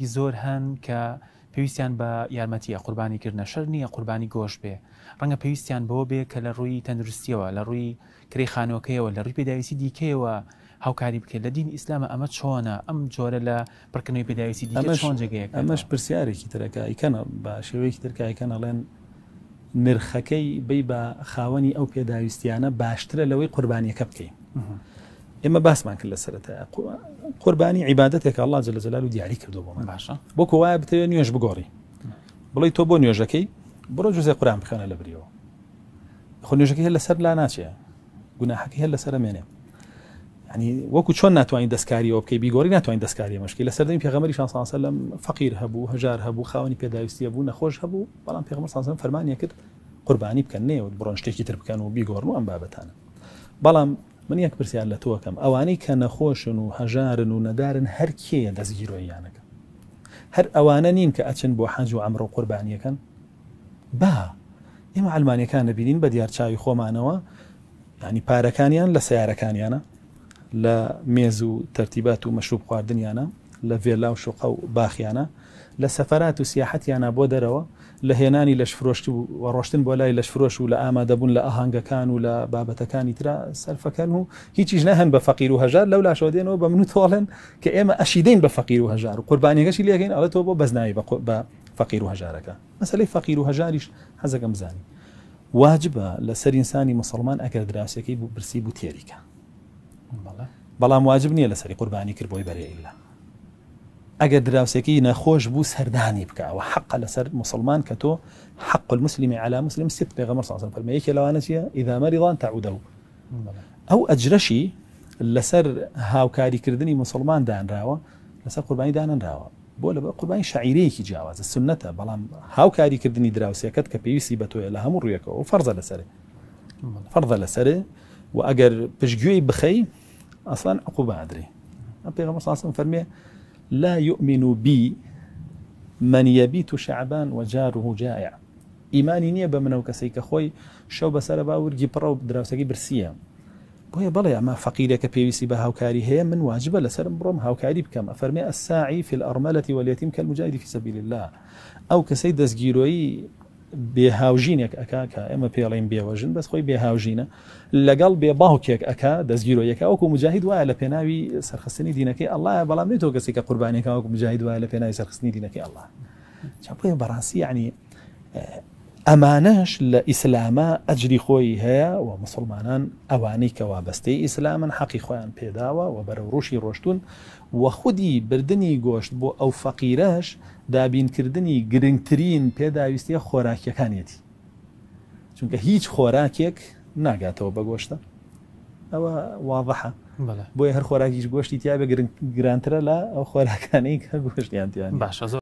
شتێکی زۆر هەن کە پێویستیان بە یارمەتیە قوربانیکردنە شەر نییە قوربانی گۆش بێ ڕەنگە پێویستیان بۆ بێ کە لە ڕووی تەندروستیەوە لە ڕووی کرێخانەوەکەیەوە لە ڕووی پێداویستی دیکەیەوە هاوکاری بکە لە دین ئیسلامە ئەمە چۆنە ئەم جۆرە لە پڕکننەوەی پێداویستی دیمە چۆن جگەیە ئەمەش پرسیارێکی ترەکەیکەنە بە شێوەیەکی ترکایکەنەڵێن نرخەکەی بی بە خاوەنی ئەو پێداویستیانە باشترە لەوەی قوربانیەکە بکەین. ئێمە باسمان کرد لە سەرەتا قوربانی عیباەتێک الله جل زلال و دیاری کردو بۆ من باشە بۆ کوواە بتەوێت نوێژ بگۆڕی بڵی تۆ بۆ نوێژەکەی بڕۆ جوزێ قران بخێنە لە بریەوە خۆ نوێژەکە هەر لەسەر لا ناچێ گوناحەکە هەر لەسەر مێنێ ینی وەکو چۆن ناتوانین دەستکاریەوە بکەی بیگۆری ناتوانین دەستکاری مشکی لە سەردەی پێغەمەری شانسانسە لەم فەقیر هەبوو هەژار هەبوو خاوەنی پێداویستی هەبوو نەخۆش هەبوو بەڵام پێغمە سانسم فەرمانیە کرد قوربانی بکەن نێوە بڕۆن شتێکی تر بکەن و بیگۆڕ و ئەم بابەتانە بەڵام من یەک پرسیار لە تۆکەم ئەوانەی کە نەخۆشن و هەژارن و نەدارن هەر کێە دەستگیرۆیانەکە هەر ئەوانە نین کە ئەچن بۆ حەنج و ئەمڕۆ قوربانیەکەن با ئێمە ئەلمانیەکان نەبینین بە دیارچاوی خۆمانەوە ینی پارەکانیان لە سیارەکانیانە لە مێز و تەرتیبات و مەشوب خواردنیانە لە ڤێلا و شوقە و باخیانە لە سەفرات و سیاحەتیانە بۆ دەرەوە لە لش فروش فرۆشتی و ڕۆشتن بۆ لای لەش فرۆش و كان ولا بابا ئاهانگەکان و لە بابەتەکانی تررا سەرفەکەن و هیچیش بفقير بە لولا و هەژار لەو لاشەوە دێنەوە بە من و تۆڵێن کە ئێمە ئەشیدەین بە فەقیر و هەژار و قوربانیەکەشی لێگەین ئەڵێت تۆ بۆ بەزنایی بە فەقیر و هەژارەکە و مسلمان ئەگەر دراسەکەی بوو برسی بوو تێریکە بەڵام واجب نییە لە سەری قوربانی کرد ئەگەر دراوسێکی نەخۆش بوو سەردانی بکەوە حق لسر مسلمان کە حق المسلم على مسلم ست عليه وسلم فەرمەیەکی لەوانە چیە ئیدامە ریڵان او اجرشي لسر هاو كاري كردني مسلمان دانراوە لەسەر قوربانی دانراوە بۆ لە قوربانی شاعیرەیەکی جیاوازە سنەتە بەڵام هاوکاریکردنی دراوسەکەت کە پێویستی بە تۆیە لە هەموو ڕویەکەەوە و فەرزە لەسەر فەرزە لەسەرێ و ئەگەر پشتگوێی بخەی ئەسان صلى الله عليه وسلم فەرمیێ لا يؤمن بي من يبيت شعبان وجاره جائع إيماني نییە بە منەوە کەسێک کە خۆی شەو بەسرە باورگی برسيا بويا دراوسەکەی برسیە بۆیە بەڵێ ئەمە فەقیرێکە پێویستی بە هاوکاری من واجب لسر بڕۆم هاو كاري ئەفەرمێ فرمي الساعي في الأرملة واليتيم كالمجاهد في سبيل الله أو كسيد دەستگیرۆیی بێهاوژینێک ئەک کە ئەمە پێڵین بێوەژن بەس خۆی بێهاوژینە لەگەڵ بێ باوکێک ئەک دەستگیرۆ یەکە وەکو مجاهید وایە لە پێناوی سەرخستنی دینەکەی ئەلله بەڵام نێت تۆ کەسی کە قوربانێکەوەکو مجاهید وایە لە پێناوی سەرخستنی دینەکەی ئەلله چاپۆە بەڕاستی عنی ئەمانەش لە ئیسلامە ئەجری خۆی هەیە و مسلمانان ئەوانەی کە وابەستەی ئیسلامن حەقی خۆیان پێداوە و بەرە ڕوشی ڕۆشتون و خودی بردننی گۆشت بۆ ئەو فەقیرەش دابینکردنی گرنگترین پێداویستە خۆراکیەکانێتی چونکە هیچ خۆراکێک ناگاتەوە بە گۆشتە ئەوە واضحە بۆی هەر خۆراکیش گۆشتی تیا بە گرانترە لە ئەو خۆراکانەی کە گۆشتیان تیان باشە